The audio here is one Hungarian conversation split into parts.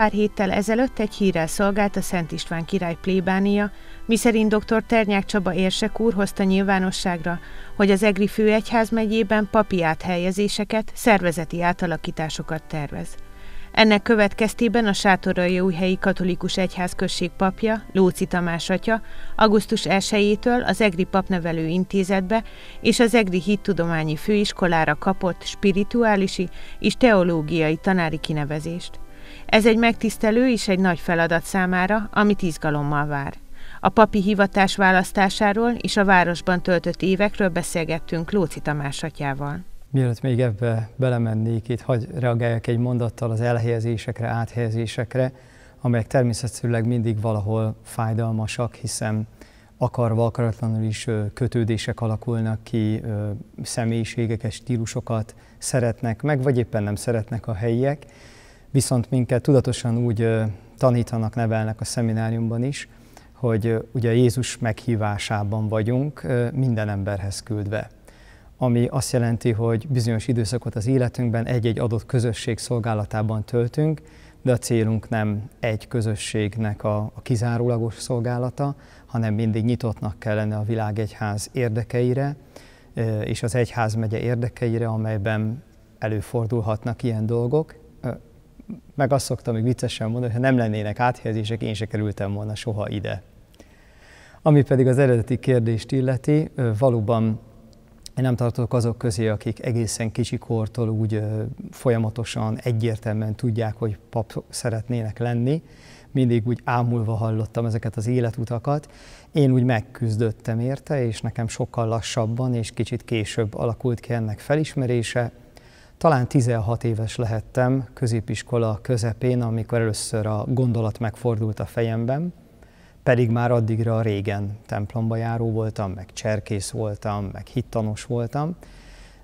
Pár héttel ezelőtt egy hírrel szolgált a Szent István király plébánia, miszerint dr. Ternyák Csaba érsek úr hozta nyilvánosságra, hogy az Egri Főegyház megyében papi áthelyezéseket, szervezeti átalakításokat tervez. Ennek következtében a Sátorai Újhelyi Katolikus Egyházközség papja, Lóci Tamás atya, augusztus 1-től az EGRI Papnevelő Intézetbe és az EGRI Hittudományi Főiskolára kapott spirituálisi és teológiai tanári kinevezést. Ez egy megtisztelő és egy nagy feladat számára, amit izgalommal vár. A papi hivatás választásáról és a városban töltött évekről beszélgettünk Lóci Tamás atyával. Mielőtt még ebbe belemennék, itt hagy reagáljak egy mondattal az elhelyezésekre, áthelyezésekre, amelyek természetesen mindig valahol fájdalmasak, hiszen akarva, akaratlanul is kötődések alakulnak ki, személyiségeket, stílusokat szeretnek meg, vagy éppen nem szeretnek a helyiek, viszont minket tudatosan úgy tanítanak, nevelnek a szemináriumban is, hogy ugye Jézus meghívásában vagyunk, minden emberhez küldve. Ami azt jelenti, hogy bizonyos időszakot az életünkben egy-egy adott közösség szolgálatában töltünk, de a célunk nem egy közösségnek a, a kizárólagos szolgálata, hanem mindig nyitottnak kellene a világegyház érdekeire, és az egyház megye érdekeire, amelyben előfordulhatnak ilyen dolgok, meg azt szoktam még viccesen mondani, hogy ha nem lennének áthelyezések, én se kerültem volna soha ide. Ami pedig az eredeti kérdést illeti, valóban én nem tartok azok közé, akik egészen kortól úgy folyamatosan, egyértelműen tudják, hogy pap szeretnének lenni. Mindig úgy ámulva hallottam ezeket az életutakat. Én úgy megküzdöttem érte, és nekem sokkal lassabban és kicsit később alakult ki ennek felismerése, talán 16 éves lehettem középiskola közepén, amikor először a gondolat megfordult a fejemben, pedig már addigra régen templomba járó voltam, meg cserkész voltam, meg hittanos voltam.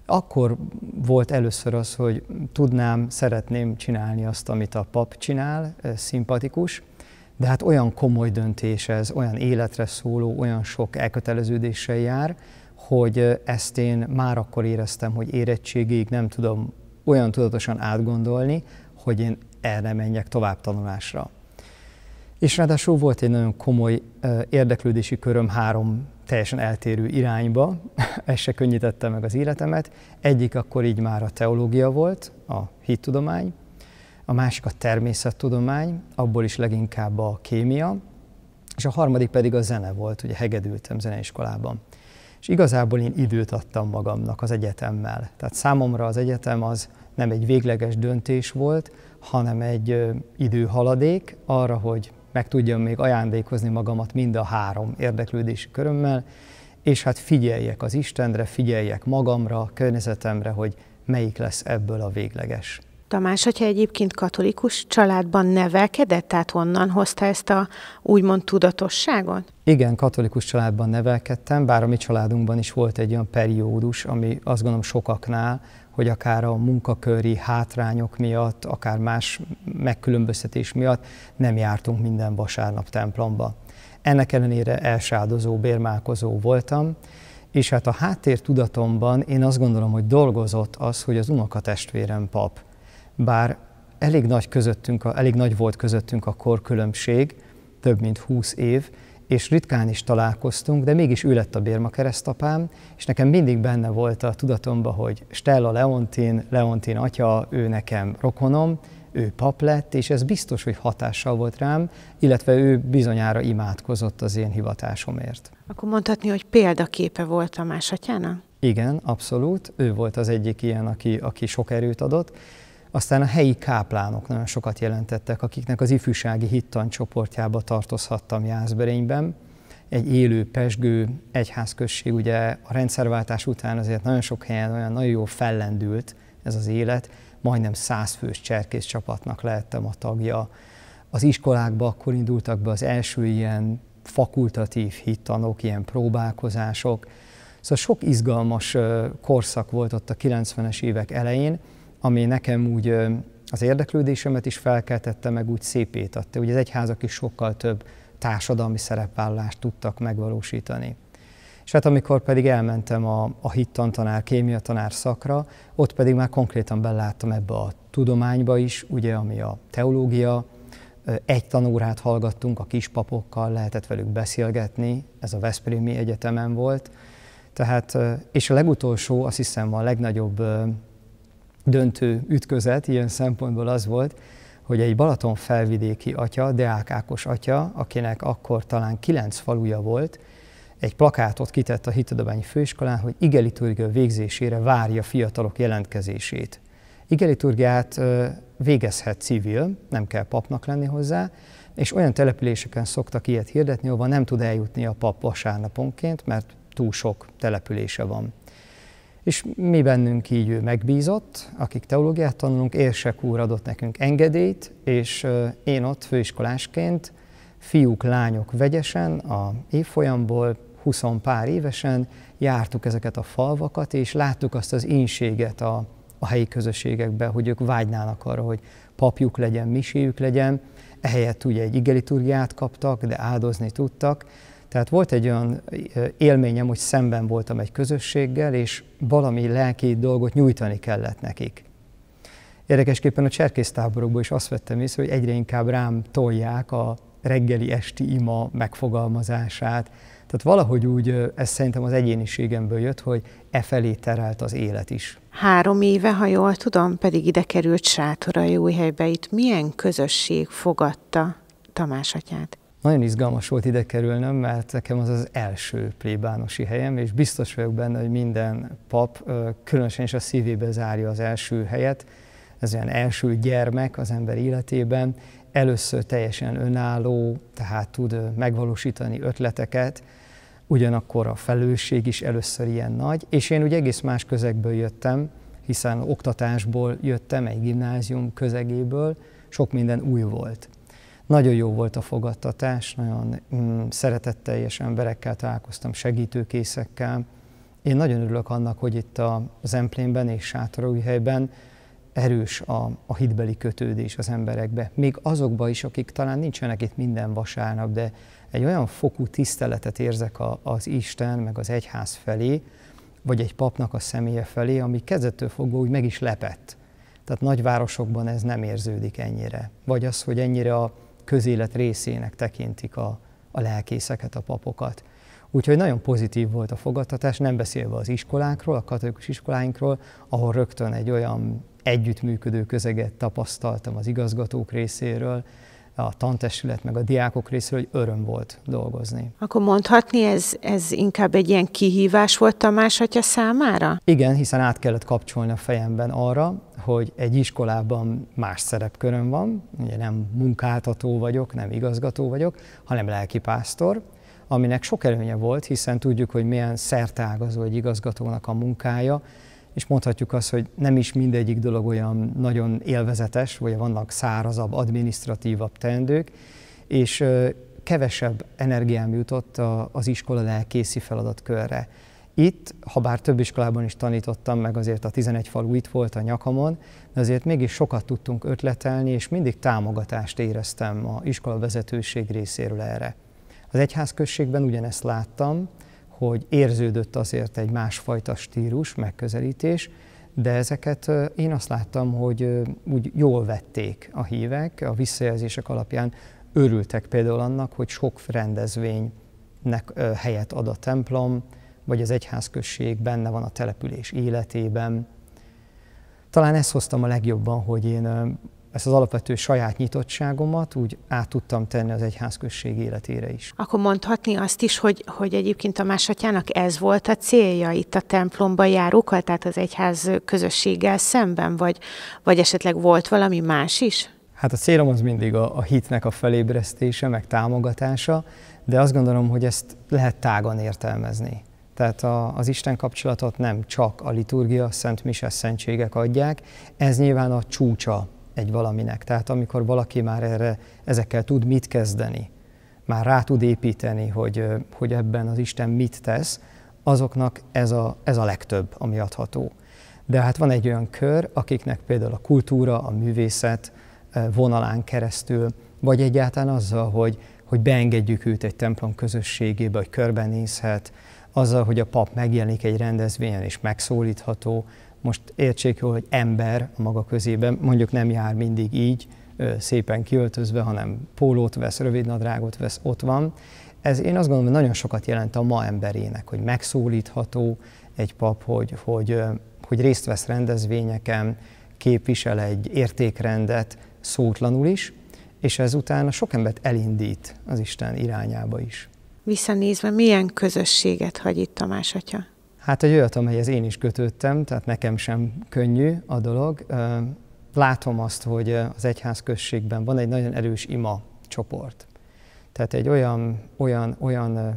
Akkor volt először az, hogy tudnám, szeretném csinálni azt, amit a pap csinál, szimpatikus, de hát olyan komoly döntés ez, olyan életre szóló, olyan sok elköteleződéssel jár, hogy ezt én már akkor éreztem, hogy érettségig nem tudom olyan tudatosan átgondolni, hogy én erre menjek tovább tanulásra. És ráadásul volt egy nagyon komoly érdeklődési köröm három teljesen eltérő irányba, ez se könnyítette meg az életemet. Egyik akkor így már a teológia volt, a hittudomány, a másik a természettudomány, abból is leginkább a kémia, és a harmadik pedig a zene volt, ugye hegedültem zeneiskolában. És igazából én időt adtam magamnak az egyetemmel. Tehát számomra az egyetem az nem egy végleges döntés volt, hanem egy időhaladék arra, hogy meg tudjam még ajándékozni magamat mind a három érdeklődési körömmel, és hát figyeljek az Istenre, figyeljek magamra, környezetemre, hogy melyik lesz ebből a végleges. Tamás, hogyha egyébként katolikus családban nevelkedett, tehát honnan hozta ezt a úgymond tudatosságot? Igen, katolikus családban nevelkedtem, bár a mi családunkban is volt egy olyan periódus, ami azt gondolom sokaknál, hogy akár a munkaköri hátrányok miatt, akár más megkülönböztetés miatt nem jártunk minden vasárnap templomba. Ennek ellenére elsáldozó, bérmálkozó voltam, és hát a háttér tudatomban én azt gondolom, hogy dolgozott az, hogy az unokatestvérem pap bár elég nagy, közöttünk, elég nagy volt közöttünk a korkülönbség, több mint 20 év, és ritkán is találkoztunk, de mégis ő lett a Bérma keresztapám, és nekem mindig benne volt a tudatomba, hogy Stella Leontin, Leontin atya, ő nekem rokonom, ő pap lett, és ez biztos, hogy hatással volt rám, illetve ő bizonyára imádkozott az én hivatásomért. Akkor mondhatni, hogy példaképe volt a atyának? Igen, abszolút. Ő volt az egyik ilyen, aki, aki sok erőt adott. Aztán a helyi káplánok nagyon sokat jelentettek, akiknek az ifjúsági hittan csoportjába tartozhattam Jászberényben. Egy élő, pesgő egyházközség, ugye a rendszerváltás után azért nagyon sok helyen olyan nagyon jó fellendült ez az élet, majdnem százfős cserkész csapatnak lehettem a tagja. Az iskolákba akkor indultak be az első ilyen fakultatív hittanok, ilyen próbálkozások. Szóval sok izgalmas korszak volt ott a 90-es évek elején, ami nekem úgy az érdeklődésemet is felkeltette, meg úgy szépét adta. Ugye az egyházak is sokkal több társadalmi szerepvállást tudtak megvalósítani. És hát amikor pedig elmentem a, a hittantanár, tanár szakra, ott pedig már konkrétan beláttam ebbe a tudományba is, ugye, ami a teológia, egy tanórát hallgattunk a kispapokkal, lehetett velük beszélgetni, ez a Veszprémi Egyetemen volt. Tehát, és a legutolsó, azt hiszem a legnagyobb döntő ütközet ilyen szempontból az volt, hogy egy Balaton felvidéki atya, Deák Ákos atya, akinek akkor talán kilenc faluja volt, egy plakátot kitett a Hitadományi Főiskolán, hogy igeliturgia végzésére várja fiatalok jelentkezését. Igeliturgiát végezhet civil, nem kell papnak lenni hozzá, és olyan településeken szoktak ilyet hirdetni, ahol nem tud eljutni a pap vasárnaponként, mert túl sok települése van és mi bennünk így ő megbízott, akik teológiát tanulunk, érsek úr adott nekünk engedélyt, és én ott főiskolásként fiúk, lányok vegyesen a évfolyamból, 20 pár évesen jártuk ezeket a falvakat, és láttuk azt az inséget a, a helyi közösségekben, hogy ők vágynának arra, hogy papjuk legyen, miséjük legyen, ehelyett ugye egy igeliturgiát kaptak, de áldozni tudtak, tehát volt egy olyan élményem, hogy szemben voltam egy közösséggel, és valami lelki dolgot nyújtani kellett nekik. Érdekesképpen a cserkésztáborokból is azt vettem észre, hogy egyre inkább rám tolják a reggeli-esti ima megfogalmazását. Tehát valahogy úgy, ez szerintem az egyéniségemből jött, hogy e felé terelt az élet is. Három éve, ha jól tudom, pedig ide került Sátorai új helybe. Itt milyen közösség fogadta Tamás atyát? Nagyon izgalmas volt ide kerülnöm, mert nekem az az első plébánosi helyem, és biztos vagyok benne, hogy minden pap különösen is a szívébe zárja az első helyet. Ez olyan első gyermek az ember életében, először teljesen önálló, tehát tud megvalósítani ötleteket, ugyanakkor a felelősség is először ilyen nagy, és én ugye egész más közegből jöttem, hiszen oktatásból jöttem, egy gimnázium közegéből, sok minden új volt. Nagyon jó volt a fogadtatás, nagyon mm, szeretetteljes emberekkel találkoztam, segítőkészekkel. Én nagyon örülök annak, hogy itt az Emplénben és helyben erős a, a hitbeli kötődés az emberekbe. Még azokba is, akik talán nincsenek itt minden vasárnap, de egy olyan fokú tiszteletet érzek a, az Isten, meg az egyház felé, vagy egy papnak a személye felé, ami kezdettől fogva úgy meg is lepett. Tehát nagyvárosokban ez nem érződik ennyire. Vagy az, hogy ennyire a, közélet részének tekintik a, a lelkészeket, a papokat. Úgyhogy nagyon pozitív volt a fogadtatás, nem beszélve az iskolákról, a katolikus iskoláinkról, ahol rögtön egy olyan együttműködő közeget tapasztaltam az igazgatók részéről, a tantestület meg a diákok részéről, hogy öröm volt dolgozni. Akkor mondhatni, ez, ez inkább egy ilyen kihívás volt a atya számára? Igen, hiszen át kellett kapcsolni a fejemben arra, hogy egy iskolában más szerepköröm van, ugye nem munkáltató vagyok, nem igazgató vagyok, hanem lelkipásztor, aminek sok előnye volt, hiszen tudjuk, hogy milyen szertágazó egy igazgatónak a munkája, és mondhatjuk azt, hogy nem is mindegyik dolog olyan nagyon élvezetes, vagy vannak szárazabb, administratívabb teendők, és kevesebb energiám jutott az iskola lelkészi feladatkörre. Itt, ha bár több iskolában is tanítottam, meg azért a 11 falu itt volt a nyakamon, de azért mégis sokat tudtunk ötletelni, és mindig támogatást éreztem a iskola vezetőség részéről erre. Az egyházközségben ugyanezt láttam, hogy érződött azért egy másfajta stílus, megközelítés, de ezeket én azt láttam, hogy úgy jól vették a hívek, a visszajelzések alapján örültek például annak, hogy sok rendezvénynek helyet ad a templom, vagy az egyházközség benne van a település életében. Talán ez hoztam a legjobban, hogy én ezt az alapvető saját nyitottságomat úgy át tudtam tenni az egyházközség életére is. Akkor mondhatni azt is, hogy, hogy egyébként a másatjának ez volt a célja itt a templomba járókkal, tehát az egyház közösséggel szemben, vagy, vagy esetleg volt valami más is? Hát a célom az mindig a, a hitnek a felébresztése, meg támogatása, de azt gondolom, hogy ezt lehet tágan értelmezni. Tehát a, az Isten kapcsolatot nem csak a liturgia, Szent Mise, Szentségek adják, ez nyilván a csúcsa egy valaminek. Tehát amikor valaki már erre, ezekkel tud mit kezdeni, már rá tud építeni, hogy, hogy ebben az Isten mit tesz, azoknak ez a, ez a legtöbb, ami adható. De hát van egy olyan kör, akiknek például a kultúra, a művészet vonalán keresztül, vagy egyáltalán azzal, hogy, hogy beengedjük őt egy templom közösségébe, hogy körbenézhet, azzal, hogy a pap megjelenik egy rendezvényen és megszólítható, most értsék jól, hogy ember a maga közében, mondjuk nem jár mindig így, szépen kiöltözve, hanem pólót vesz, rövidnadrágot vesz, ott van. Ez én azt gondolom, hogy nagyon sokat jelent a ma emberének, hogy megszólítható egy pap, hogy, hogy, hogy részt vesz rendezvényeken, képvisel egy értékrendet szótlanul is, és ez utána sok embert elindít az Isten irányába is. Visszanézve, milyen közösséget hagy itt Tamás atya? Hát egy olyat, amelyhez én is kötődtem, tehát nekem sem könnyű a dolog. Látom azt, hogy az egyházközségben van egy nagyon erős ima csoport. Tehát egy olyan, olyan, olyan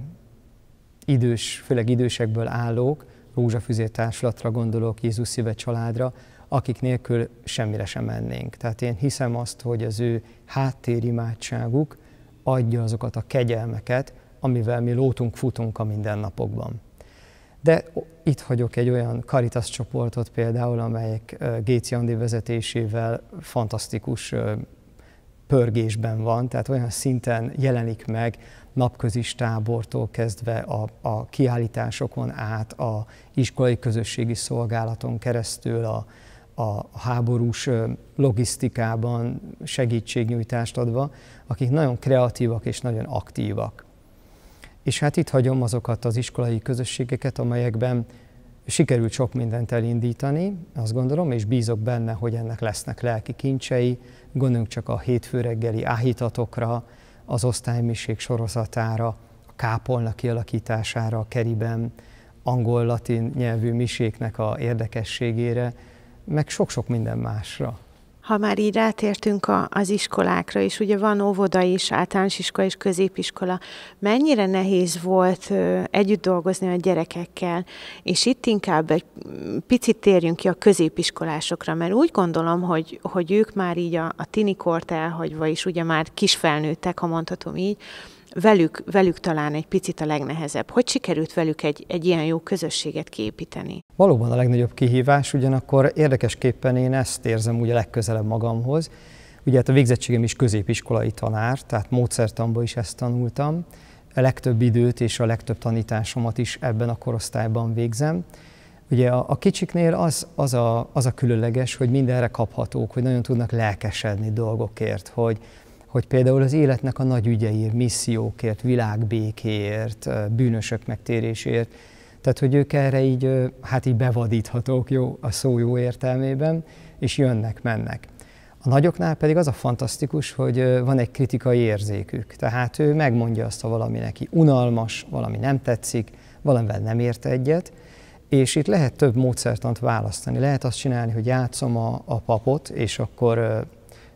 idős, főleg idősekből állók, rózsafüzér társulatra gondolok, Jézus szíve családra, akik nélkül semmire sem mennénk. Tehát én hiszem azt, hogy az ő háttérimádságuk adja azokat a kegyelmeket, amivel mi lótunk, futunk a mindennapokban. De itt hagyok egy olyan Caritas csoportot például, amelyek Géci Andi vezetésével fantasztikus pörgésben van, tehát olyan szinten jelenik meg napközis tábortól kezdve a, a kiállításokon át, a iskolai közösségi szolgálaton keresztül, a, a háborús logisztikában segítségnyújtást adva, akik nagyon kreatívak és nagyon aktívak. És hát itt hagyom azokat az iskolai közösségeket, amelyekben sikerült sok mindent elindítani, azt gondolom, és bízok benne, hogy ennek lesznek lelki kincsei. Gondoljunk csak a hétfő reggeli áhítatokra, az osztálymiség sorozatára, a kápolna kialakítására a keriben, angol-latin nyelvű miséknek a érdekességére, meg sok-sok minden másra. Ha már így rátértünk a, az iskolákra és ugye van óvoda is, általános iskola és középiskola, mennyire nehéz volt ö, együtt dolgozni a gyerekekkel, és itt inkább egy picit térjünk ki a középiskolásokra, mert úgy gondolom, hogy, hogy ők már így a, a tinikort elhagyva is, ugye már kisfelnőttek, ha mondhatom így, velük, velük talán egy picit a legnehezebb. Hogy sikerült velük egy, egy ilyen jó közösséget kiépíteni? Valóban a legnagyobb kihívás, ugyanakkor érdekesképpen én ezt érzem ugye legközelebb magamhoz. Ugye hát a végzettségem is középiskolai tanár, tehát módszertanban is ezt tanultam. A legtöbb időt és a legtöbb tanításomat is ebben a korosztályban végzem. Ugye a, a kicsiknél az, az, a, az a különleges, hogy mindenre kaphatók, hogy nagyon tudnak lelkesedni dolgokért, hogy hogy például az életnek a nagy ügyeiért, missziókért, világbékéért, bűnösök megtéréséért, tehát, hogy ők erre így, hát így bevadíthatók jó, a szó jó értelmében, és jönnek, mennek. A nagyoknál pedig az a fantasztikus, hogy van egy kritikai érzékük. Tehát ő megmondja azt, ha valami neki unalmas, valami nem tetszik, valamivel nem ért egyet, és itt lehet több módszertant választani. Lehet azt csinálni, hogy játszom a, a papot, és akkor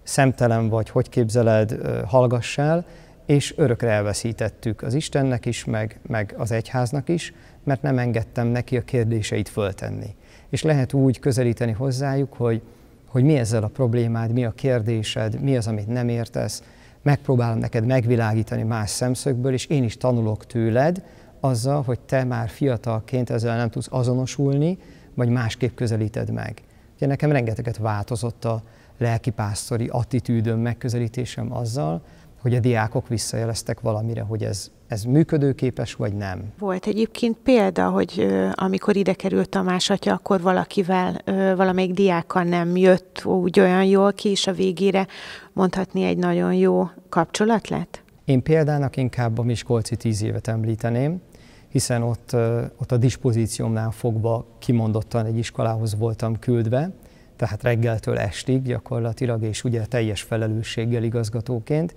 szemtelen vagy, hogy képzeled, hallgass el, és örökre elveszítettük az Istennek is, meg, meg az egyháznak is, mert nem engedtem neki a kérdéseit föltenni. És lehet úgy közelíteni hozzájuk, hogy, hogy mi ezzel a problémád, mi a kérdésed, mi az, amit nem értesz, megpróbálom neked megvilágítani más szemszögből, és én is tanulok tőled azzal, hogy te már fiatalként ezzel nem tudsz azonosulni, vagy másképp közelíted meg. Ugye nekem rengeteget változott a, lelkipásztori attitűdöm, megközelítésem azzal, hogy a diákok visszajeleztek valamire, hogy ez, ez működőképes vagy nem. Volt egyébként példa, hogy amikor ide került Tamás atya, akkor valakivel, valamelyik diákkal nem jött úgy olyan jól ki, és a végére mondhatni egy nagyon jó kapcsolat lett? Én példának inkább a Miskolci tíz évet említeném, hiszen ott, ott a dispozíciómnál fogva kimondottan egy iskolához voltam küldve, tehát reggeltől estig gyakorlatilag, és ugye teljes felelősséggel igazgatóként,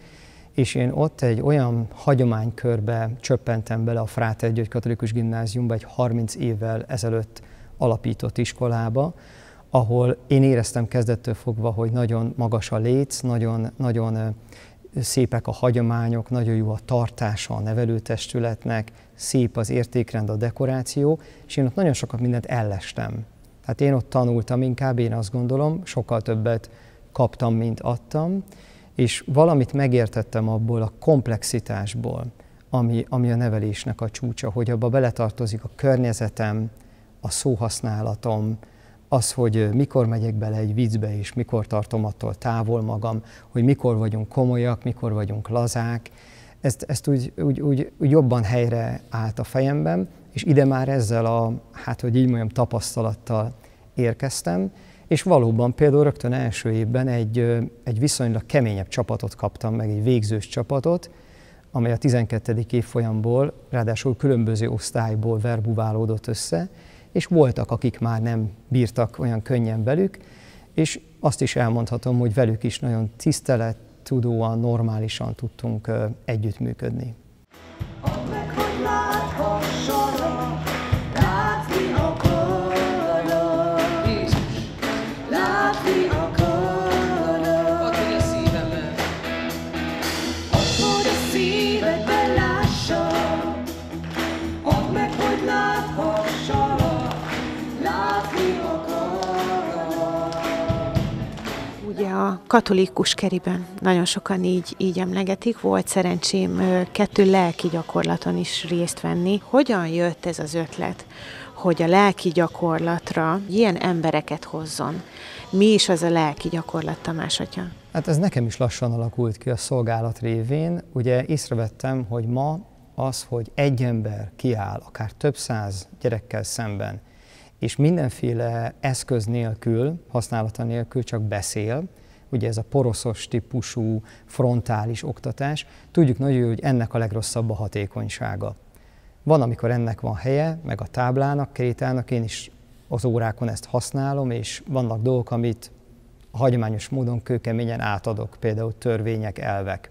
és én ott egy olyan hagyománykörbe csöppentem bele a Fráter György Katolikus Gimnáziumba, egy 30 évvel ezelőtt alapított iskolába, ahol én éreztem kezdettől fogva, hogy nagyon magas a léc, nagyon, nagyon szépek a hagyományok, nagyon jó a tartása a nevelőtestületnek, szép az értékrend, a dekoráció, és én ott nagyon sokat mindent ellestem. Tehát én ott tanultam inkább, én azt gondolom, sokkal többet kaptam, mint adtam, és valamit megértettem abból a komplexitásból, ami, ami a nevelésnek a csúcsa, hogy abba beletartozik a környezetem, a szóhasználatom, az, hogy mikor megyek bele egy viccbe, és mikor tartom attól távol magam, hogy mikor vagyunk komolyak, mikor vagyunk lazák, ezt, ezt úgy, úgy, úgy, úgy jobban helyre állt a fejemben, és ide már ezzel a, hát hogy így mondjam, tapasztalattal érkeztem, és valóban például rögtön első évben egy, egy viszonylag keményebb csapatot kaptam meg, egy végzős csapatot, amely a 12. évfolyamból, ráadásul különböző osztályból verbuválódott össze, és voltak, akik már nem bírtak olyan könnyen velük, és azt is elmondhatom, hogy velük is nagyon tisztelet tudóan, normálisan tudtunk együttműködni. Oh, katolikus keriben nagyon sokan így, így emlegetik. Volt szerencsém kettő lelki gyakorlaton is részt venni. Hogyan jött ez az ötlet, hogy a lelki gyakorlatra ilyen embereket hozzon? Mi is az a lelki gyakorlat, Tamás atya? Hát ez nekem is lassan alakult ki a szolgálat révén. Ugye észrevettem, hogy ma az, hogy egy ember kiáll, akár több száz gyerekkel szemben, és mindenféle eszköz nélkül, használata nélkül csak beszél, ugye ez a poroszos típusú frontális oktatás, tudjuk nagyon jól, hogy ennek a legrosszabb a hatékonysága. Van, amikor ennek van helye, meg a táblának, krétának, én is az órákon ezt használom, és vannak dolgok, amit hagyományos módon kőkeményen átadok, például törvények, elvek.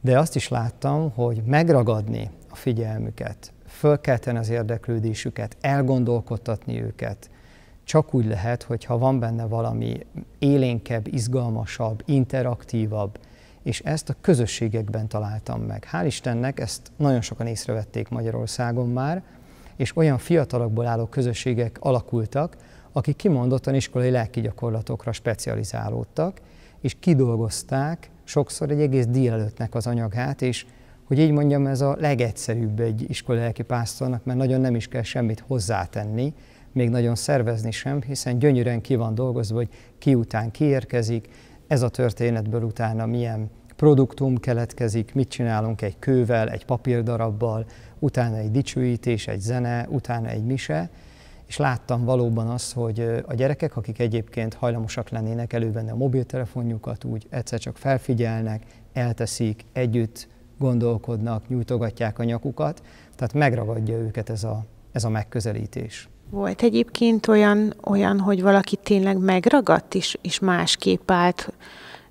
De azt is láttam, hogy megragadni a figyelmüket, fölkelteni az érdeklődésüket, elgondolkodtatni őket, csak úgy lehet, hogyha van benne valami élénkebb, izgalmasabb, interaktívabb, és ezt a közösségekben találtam meg. Hál' Istennek ezt nagyon sokan észrevették Magyarországon már, és olyan fiatalokból álló közösségek alakultak, akik kimondottan iskolai lelki gyakorlatokra specializálódtak, és kidolgozták sokszor egy egész délelőttnek az anyagát, és hogy így mondjam, ez a legegyszerűbb egy iskolai lelki pásztornak, mert nagyon nem is kell semmit hozzátenni, még nagyon szervezni sem, hiszen gyönyörűen ki van dolgozva, hogy ki után kiérkezik, ez a történetből utána milyen produktum keletkezik, mit csinálunk egy kővel, egy papírdarabbal, utána egy dicsőítés, egy zene, utána egy mise, és láttam valóban azt, hogy a gyerekek, akik egyébként hajlamosak lennének elővenni a mobiltelefonjukat, úgy egyszer csak felfigyelnek, elteszik, együtt gondolkodnak, nyújtogatják a nyakukat, tehát megragadja őket ez a, ez a megközelítés. Volt egyébként olyan, olyan hogy valaki tényleg megragadt is, és másképp állt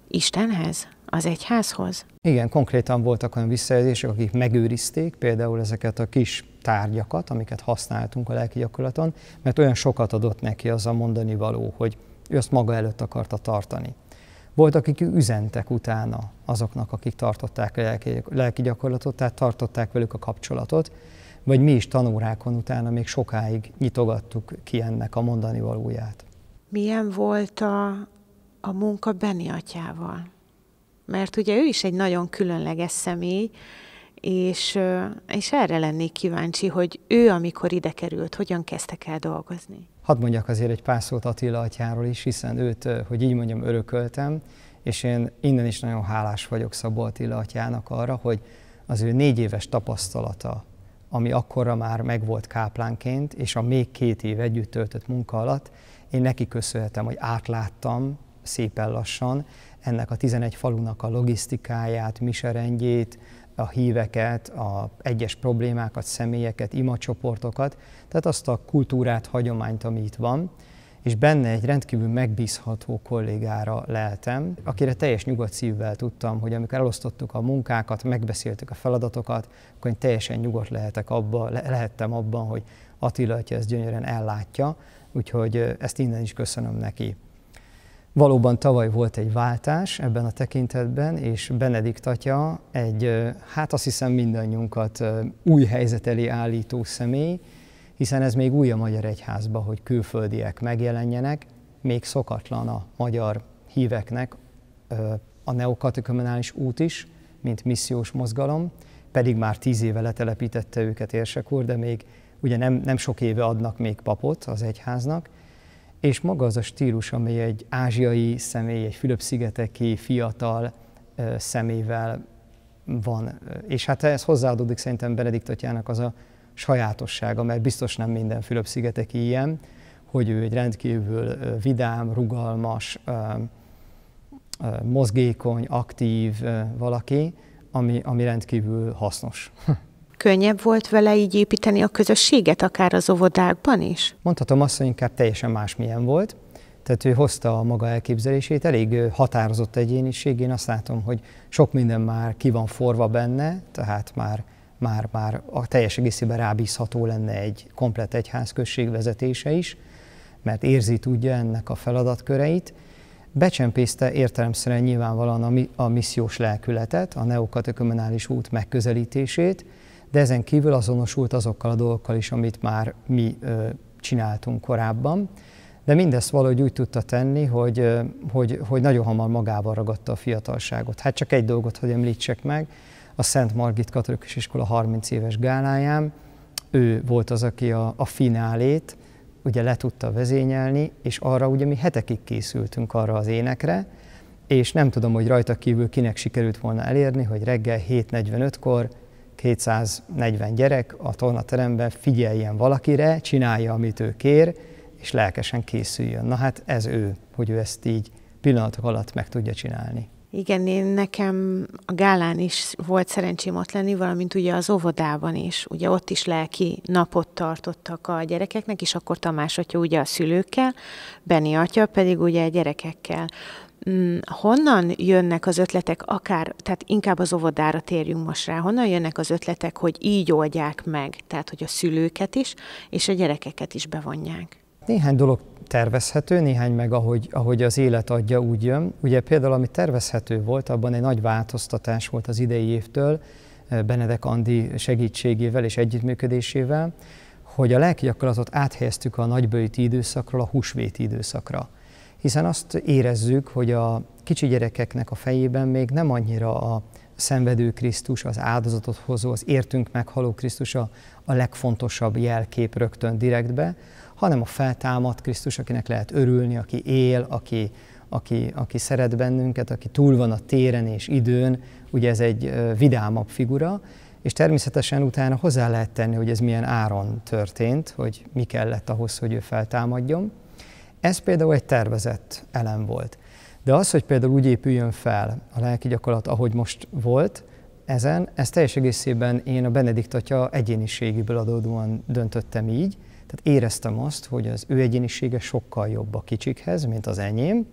Istenhez, az egyházhoz? Igen, konkrétan voltak olyan visszajelzések, akik megőrizték például ezeket a kis tárgyakat, amiket használtunk a lelki gyakorlaton, mert olyan sokat adott neki az a mondani való, hogy ő azt maga előtt akarta tartani. Volt, akik üzentek utána azoknak, akik tartották a lelki, lelki gyakorlatot, tehát tartották velük a kapcsolatot, vagy mi is tanórákon utána még sokáig nyitogattuk ki ennek a mondani valóját. Milyen volt a, a munka Beni atyával? Mert ugye ő is egy nagyon különleges személy, és, és erre lennék kíváncsi, hogy ő, amikor ide került, hogyan kezdtek el dolgozni? Hadd mondjak azért egy pár szót Attila atyáról is, hiszen őt, hogy így mondjam, örököltem, és én innen is nagyon hálás vagyok Szabó Attila atyának arra, hogy az ő négy éves tapasztalata ami akkorra már megvolt káplánként, és a még két év együtt töltött munka alatt én neki köszönhetem, hogy átláttam szépen lassan ennek a 11 falunak a logisztikáját, miserendjét, a híveket, a egyes problémákat, személyeket, imacsoportokat, tehát azt a kultúrát, hagyományt, ami itt van, és benne egy rendkívül megbízható kollégára leltem, akire teljes nyugodt szívvel tudtam, hogy amikor elosztottuk a munkákat, megbeszéltük a feladatokat, akkor én teljesen nyugodt lehetek abba, le- lehettem abban, hogy Attila hogy ezt gyönyörűen ellátja, úgyhogy ezt innen is köszönöm neki. Valóban tavaly volt egy váltás ebben a tekintetben, és Benedikt atya egy, hát azt hiszem mindannyiunkat új helyzet elé állító személy, hiszen ez még új a magyar egyházba, hogy külföldiek megjelenjenek, még szokatlan a magyar híveknek a neokatekumenális út is, mint missziós mozgalom, pedig már tíz éve letelepítette őket úr, de még ugye nem, nem sok éve adnak még papot az egyháznak, és maga az a stílus, amely egy ázsiai személy, egy Fülöp-szigeteki fiatal szemével van. És hát ehhez hozzáadódik szerintem Benedikt az a sajátossága, mert biztos nem minden Fülöp-szigeteki ilyen, hogy ő egy rendkívül vidám, rugalmas, mozgékony, aktív valaki, ami, ami rendkívül hasznos. Könnyebb volt vele így építeni a közösséget, akár az óvodákban is? Mondhatom azt, hogy inkább teljesen másmilyen volt. Tehát ő hozta a maga elképzelését, elég határozott egyéniség. Én azt látom, hogy sok minden már ki van forva benne, tehát már már, már a teljes egészében rábízható lenne egy komplet egyházközség vezetése is, mert érzi tudja ennek a feladatköreit. Becsempészte értelemszerűen nyilvánvalóan a, mi, a missziós lelkületet, a neokatekumenális út megközelítését, de ezen kívül azonosult azokkal a dolgokkal is, amit már mi ö, csináltunk korábban. De mindezt valahogy úgy tudta tenni, hogy, hogy, hogy nagyon hamar magával ragadta a fiatalságot. Hát csak egy dolgot, hogy említsek meg, a Szent Margit Katolikus Iskola 30 éves gáláján. Ő volt az, aki a, a finálét ugye le tudta vezényelni, és arra ugye mi hetekig készültünk arra az énekre, és nem tudom, hogy rajta kívül kinek sikerült volna elérni, hogy reggel 7.45-kor 240 gyerek a tornateremben figyeljen valakire, csinálja, amit ő kér, és lelkesen készüljön. Na hát ez ő, hogy ő ezt így pillanatok alatt meg tudja csinálni. Igen, én nekem a gálán is volt szerencsém ott lenni, valamint ugye az óvodában is. Ugye ott is lelki napot tartottak a gyerekeknek, és akkor Tamás atya ugye a szülőkkel, Beni atya pedig ugye a gyerekekkel. Mm, honnan jönnek az ötletek, akár, tehát inkább az óvodára térjünk most rá, honnan jönnek az ötletek, hogy így oldják meg, tehát hogy a szülőket is, és a gyerekeket is bevonják? Néhány dolog tervezhető, néhány meg ahogy, ahogy az élet adja, úgy jön. Ugye például, ami tervezhető volt, abban egy nagy változtatás volt az idei évtől, eh, Benedek Andi segítségével és együttműködésével, hogy a lelki gyakorlatot áthelyeztük a nagybőti időszakról a húsvéti időszakra. Hiszen azt érezzük, hogy a kicsi gyerekeknek a fejében még nem annyira a szenvedő Krisztus, az áldozatot hozó, az értünk meghaló Krisztus a, a legfontosabb jelkép rögtön direktbe, hanem a feltámadt Krisztus, akinek lehet örülni, aki él, aki, aki, aki szeret bennünket, aki túl van a téren és időn, ugye ez egy vidámabb figura, és természetesen utána hozzá lehet tenni, hogy ez milyen áron történt, hogy mi kellett ahhoz, hogy ő feltámadjon. Ez például egy tervezett elem volt. De az, hogy például úgy épüljön fel a lelki gyakorlat, ahogy most volt, ezen, ez teljes egészében én a Benedikt atya egyéniségéből adódóan döntöttem így, tehát éreztem azt, hogy az ő egyénisége sokkal jobb a kicsikhez, mint az enyém,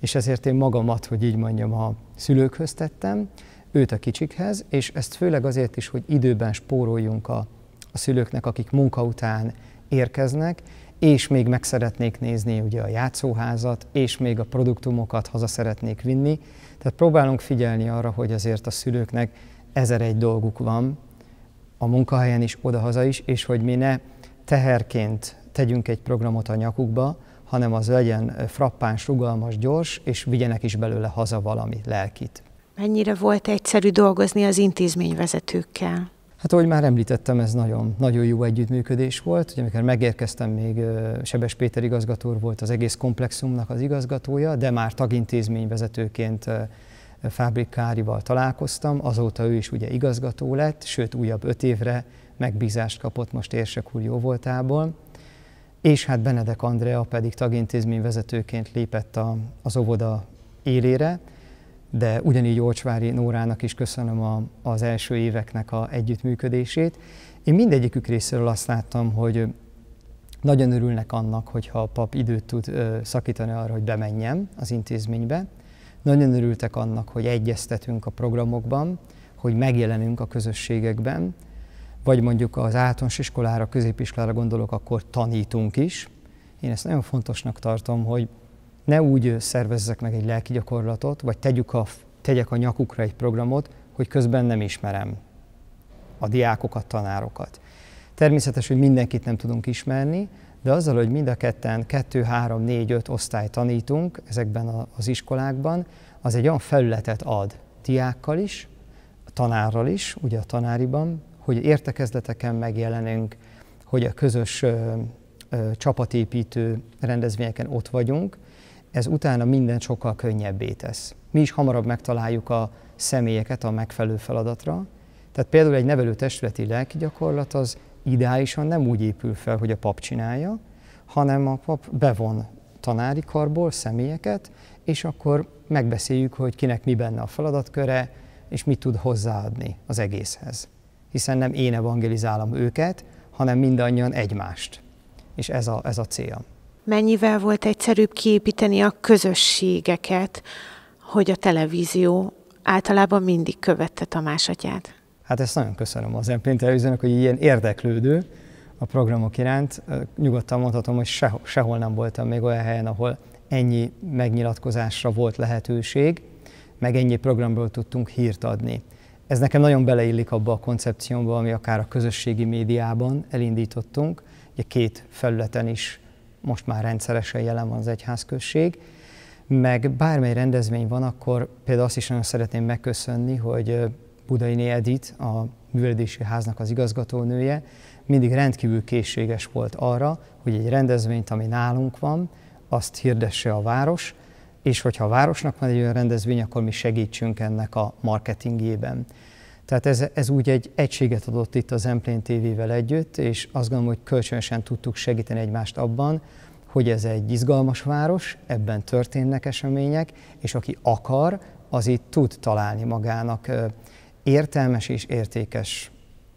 és ezért én magamat, hogy így mondjam, a szülőkhöz tettem, őt a kicsikhez, és ezt főleg azért is, hogy időben spóroljunk a, a szülőknek, akik munka után érkeznek, és még meg szeretnék nézni ugye a játszóházat, és még a produktumokat haza szeretnék vinni. Tehát próbálunk figyelni arra, hogy azért a szülőknek ezer egy dolguk van, a munkahelyen is, odahaza is, és hogy mi ne teherként tegyünk egy programot a nyakukba, hanem az legyen frappáns, rugalmas, gyors, és vigyenek is belőle haza valami lelkit. Mennyire volt egyszerű dolgozni az intézményvezetőkkel? Hát ahogy már említettem, ez nagyon, nagyon jó együttműködés volt. Ugye, amikor megérkeztem, még Sebes Péter igazgató volt az egész komplexumnak az igazgatója, de már tagintézményvezetőként Fábrik Kárival találkoztam, azóta ő is ugye igazgató lett, sőt újabb öt évre megbízást kapott most érsek úr jóvoltából, és hát Benedek Andrea pedig tagintézmény vezetőként lépett a, az óvoda élére, de ugyanígy Olcsvári Nórának is köszönöm a, az első éveknek a együttműködését. Én mindegyikük részéről azt láttam, hogy nagyon örülnek annak, hogyha a pap időt tud szakítani arra, hogy bemenjem az intézménybe. Nagyon örültek annak, hogy egyeztetünk a programokban, hogy megjelenünk a közösségekben, vagy mondjuk az általános iskolára, középiskolára gondolok, akkor tanítunk is. Én ezt nagyon fontosnak tartom, hogy ne úgy szervezzek meg egy lelki gyakorlatot, vagy tegyük a, tegyek a nyakukra egy programot, hogy közben nem ismerem a diákokat, tanárokat. Természetes, hogy mindenkit nem tudunk ismerni, de azzal, hogy mind a ketten 2, 3, 4, 5 osztály tanítunk ezekben az iskolákban, az egy olyan felületet ad diákkal is, tanárral is, ugye a tanáriban, hogy értekezleteken megjelenünk, hogy a közös ö, ö, csapatépítő rendezvényeken ott vagyunk, ez utána minden sokkal könnyebbé tesz. Mi is hamarabb megtaláljuk a személyeket a megfelelő feladatra. Tehát például egy nevelő testületi lelki gyakorlat az ideálisan nem úgy épül fel, hogy a pap csinálja, hanem a pap bevon tanári karból személyeket, és akkor megbeszéljük, hogy kinek mi benne a feladatköre, és mit tud hozzáadni az egészhez hiszen nem én evangelizálom őket, hanem mindannyian egymást. És ez a, ez a cél. Mennyivel volt egyszerűbb kiépíteni a közösségeket, hogy a televízió általában mindig követte Tamás atyát? Hát ezt nagyon köszönöm az MPN televíziónak, hogy ilyen érdeklődő a programok iránt. Nyugodtan mondhatom, hogy sehol, sehol nem voltam még olyan helyen, ahol ennyi megnyilatkozásra volt lehetőség, meg ennyi programról tudtunk hírt adni. Ez nekem nagyon beleillik abba a koncepciómba, ami akár a közösségi médiában elindítottunk. Ugye két felületen is most már rendszeresen jelen van az egyházközség, meg bármely rendezvény van, akkor például azt is nagyon szeretném megköszönni, hogy budai Edit, a művelődési háznak az igazgatónője, mindig rendkívül készséges volt arra, hogy egy rendezvényt, ami nálunk van, azt hirdesse a város, és hogyha a városnak van egy olyan rendezvény, akkor mi segítsünk ennek a marketingében. Tehát ez, ez úgy egy egységet adott itt az Emplén TV-vel együtt, és azt gondolom, hogy kölcsönösen tudtuk segíteni egymást abban, hogy ez egy izgalmas város, ebben történnek események, és aki akar, az itt tud találni magának értelmes és értékes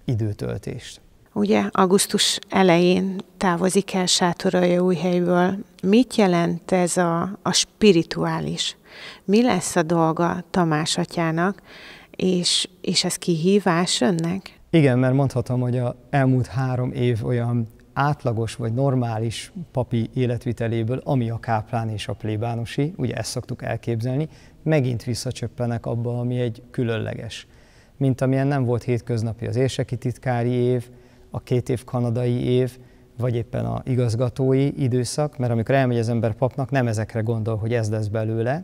időtöltést ugye augusztus elején távozik el új helyből. Mit jelent ez a, a spirituális? Mi lesz a dolga Tamás atyának, és, és ez kihívás önnek? Igen, mert mondhatom, hogy a elmúlt három év olyan átlagos vagy normális papi életviteléből, ami a káplán és a plébánosi, ugye ezt szoktuk elképzelni, megint visszacsöppenek abba, ami egy különleges. Mint amilyen nem volt hétköznapi az érseki titkári év, a két év kanadai év, vagy éppen a igazgatói időszak, mert amikor elmegy az ember papnak, nem ezekre gondol, hogy ez lesz belőle.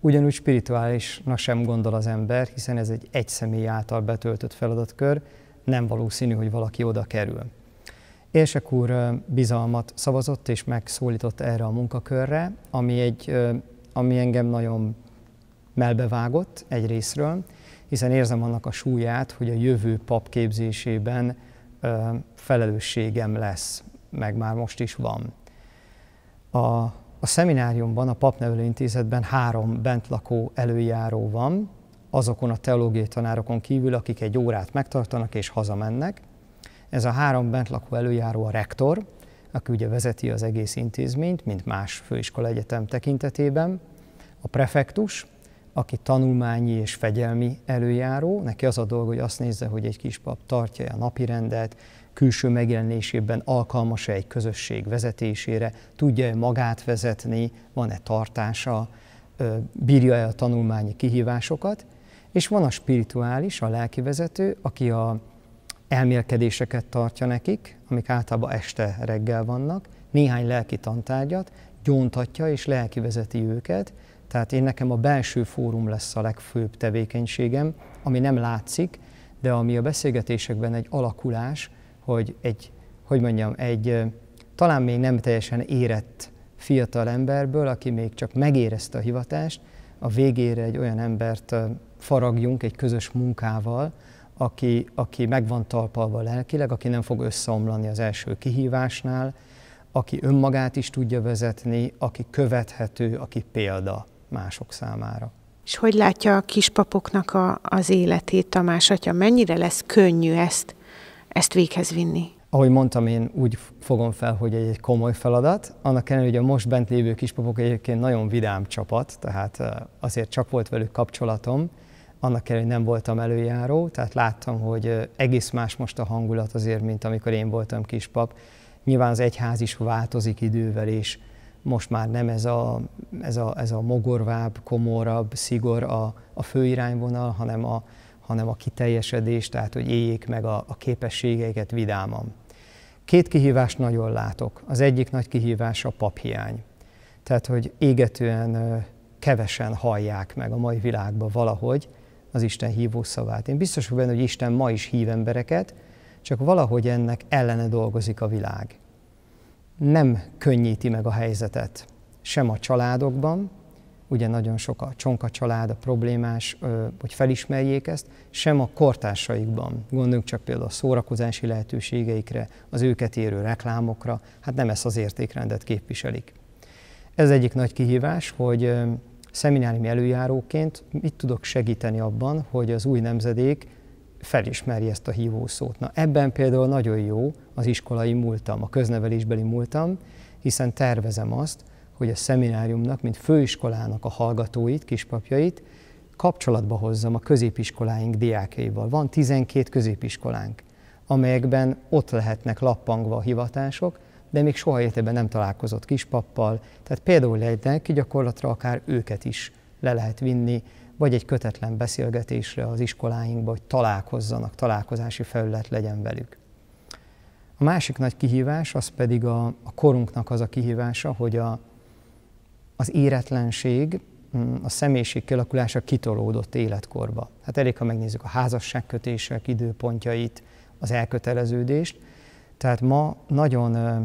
Ugyanúgy spirituálisnak sem gondol az ember, hiszen ez egy egy személy által betöltött feladatkör, nem valószínű, hogy valaki oda kerül. Érsek úr bizalmat szavazott és megszólított erre a munkakörre, ami, egy, ami engem nagyon melbevágott egy részről, hiszen érzem annak a súlyát, hogy a jövő papképzésében felelősségem lesz, meg már most is van. A, a szemináriumban, a Papnevelő Intézetben három bentlakó előjáró van, azokon a teológiai tanárokon kívül, akik egy órát megtartanak és hazamennek. Ez a három bentlakó előjáró a rektor, aki ugye vezeti az egész intézményt, mint más főiskola egyetem tekintetében, a prefektus, aki tanulmányi és fegyelmi előjáró, neki az a dolga, hogy azt nézze, hogy egy kis pap tartja a napi rendet, külső megjelenésében alkalmas-e egy közösség vezetésére, tudja-e magát vezetni, van-e tartása, bírja-e a tanulmányi kihívásokat, és van a spirituális, a lelki vezető, aki a elmélkedéseket tartja nekik, amik általában este reggel vannak, néhány lelki tantárgyat, gyóntatja és lelki vezeti őket, tehát én nekem a belső fórum lesz a legfőbb tevékenységem, ami nem látszik, de ami a beszélgetésekben egy alakulás, hogy egy, hogy mondjam, egy talán még nem teljesen érett fiatal emberből, aki még csak megérezte a hivatást, a végére egy olyan embert faragjunk egy közös munkával, aki, aki meg van talpalva lelkileg, aki nem fog összeomlani az első kihívásnál, aki önmagát is tudja vezetni, aki követhető, aki példa mások számára. És hogy látja a kispapoknak a, az életét Tamás atya? Mennyire lesz könnyű ezt, ezt véghez vinni? Ahogy mondtam, én úgy fogom fel, hogy egy, egy komoly feladat. Annak ellenére, hogy a most bent lévő kispapok egyébként nagyon vidám csapat, tehát azért csak volt velük kapcsolatom, annak ellenére, hogy nem voltam előjáró, tehát láttam, hogy egész más most a hangulat azért, mint amikor én voltam kispap. Nyilván az egyház is változik idővel, és most már nem ez a, ez a, ez a mogorvább, komorabb szigor a, a főirányvonal, hanem a, hanem a kiteljesedés, tehát hogy éljék meg a, a képességeiket vidáman. Két kihívást nagyon látok. Az egyik nagy kihívás a paphiány. Tehát, hogy égetően kevesen hallják meg a mai világban valahogy az Isten hívó szavát. Én biztos vagyok benne, hogy Isten ma is hív embereket, csak valahogy ennek ellene dolgozik a világ nem könnyíti meg a helyzetet sem a családokban, ugye nagyon sok a csonka család, a problémás, hogy felismerjék ezt, sem a kortársaikban. Gondoljunk csak például a szórakozási lehetőségeikre, az őket érő reklámokra, hát nem ezt az értékrendet képviselik. Ez egyik nagy kihívás, hogy szemináriumi előjáróként mit tudok segíteni abban, hogy az új nemzedék felismeri ezt a hívószót. Na ebben például nagyon jó az iskolai múltam, a köznevelésbeli múltam, hiszen tervezem azt, hogy a szemináriumnak, mint főiskolának a hallgatóit, kispapjait kapcsolatba hozzam a középiskoláink diákjaival. Van 12 középiskolánk, amelyekben ott lehetnek lappangva a hivatások, de még soha életében nem találkozott kispappal, tehát például egy ki gyakorlatra akár őket is le lehet vinni, vagy egy kötetlen beszélgetésre az iskoláinkba, hogy találkozzanak, találkozási felület legyen velük. A másik nagy kihívás az pedig a, a korunknak az a kihívása, hogy a, az éretlenség, mm, a személyiség kialakulása kitolódott életkorba. Hát elég, ha megnézzük a házasságkötések időpontjait, az elköteleződést. Tehát ma nagyon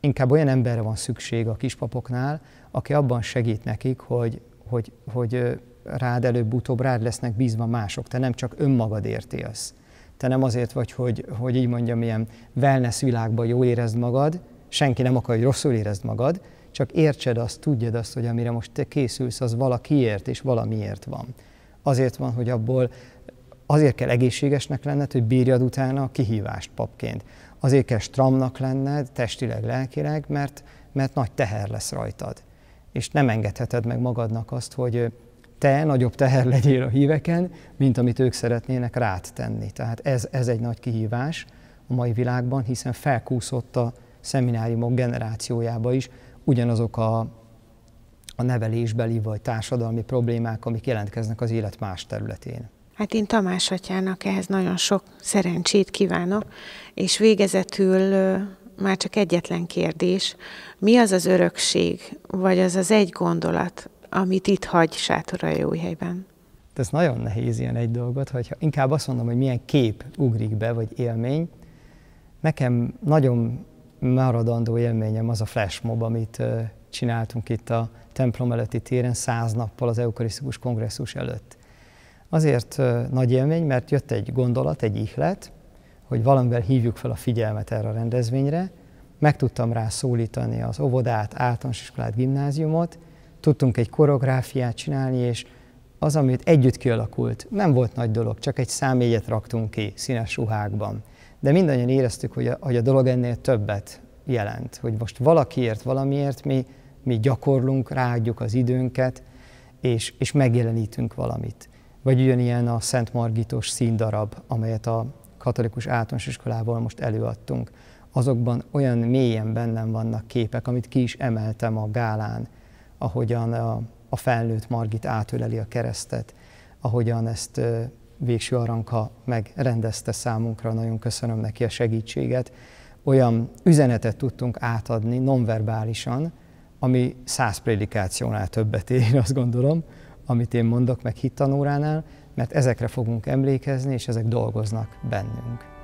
inkább olyan emberre van szükség a kispapoknál, aki abban segít nekik, hogy, hogy, hogy rád előbb-utóbb rád lesznek bízva mások, te nem csak önmagadért élsz. Te nem azért vagy, hogy, hogy így mondjam, ilyen wellness világban jól érezd magad, senki nem akar, hogy rosszul érezd magad, csak értsed azt, tudjad azt, hogy amire most te készülsz, az valakiért és valamiért van. Azért van, hogy abból azért kell egészségesnek lenned, hogy bírjad utána a kihívást papként. Azért kell stramnak lenned, testileg, lelkileg, mert, mert nagy teher lesz rajtad. És nem engedheted meg magadnak azt, hogy te nagyobb teher legyél a híveken, mint amit ők szeretnének rád tenni. Tehát ez, ez egy nagy kihívás a mai világban, hiszen felkúszott a szemináriumok generációjába is ugyanazok a, a nevelésbeli vagy társadalmi problémák, amik jelentkeznek az élet más területén. Hát én Tamás atyának ehhez nagyon sok szerencsét kívánok, és végezetül már csak egyetlen kérdés, mi az az örökség, vagy az az egy gondolat, amit itt hagy helyben. Ez nagyon nehéz ilyen egy dolgot, hogyha inkább azt mondom, hogy milyen kép ugrik be, vagy élmény. Nekem nagyon maradandó élményem az a flashmob, amit csináltunk itt a templom előtti téren száz nappal az eukarisztikus kongresszus előtt. Azért nagy élmény, mert jött egy gondolat, egy ihlet, hogy valamivel hívjuk fel a figyelmet erre a rendezvényre, meg tudtam rá szólítani az óvodát, általános iskolát, gimnáziumot, tudtunk egy koreográfiát csinálni, és az, amit együtt kialakult, nem volt nagy dolog, csak egy számjegyet raktunk ki színes ruhákban. De mindannyian éreztük, hogy a, hogy a dolog ennél többet jelent, hogy most valakiért, valamiért mi, mi gyakorlunk, ráadjuk az időnket, és, és megjelenítünk valamit. Vagy ugyanilyen a Szent Margitos színdarab, amelyet a katolikus általános iskolából most előadtunk. Azokban olyan mélyen bennem vannak képek, amit ki is emeltem a gálán, ahogyan a, a felnőtt Margit átöleli a keresztet, ahogyan ezt Végső Aranka megrendezte számunkra, nagyon köszönöm neki a segítséget. Olyan üzenetet tudtunk átadni nonverbálisan, ami száz prédikációnál többet ér, azt gondolom, amit én mondok meg hittanóránál, mert ezekre fogunk emlékezni, és ezek dolgoznak bennünk.